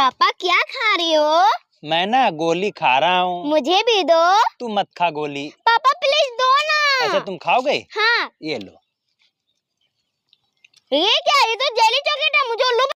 पापा क्या खा रहे हो मैं ना गोली खा रहा हूँ मुझे भी दो तू मत खा गोली पापा प्लीज दो ना अच्छा तुम खाओगे हाँ ये लो ये क्या ये तो जेली चॉकलेट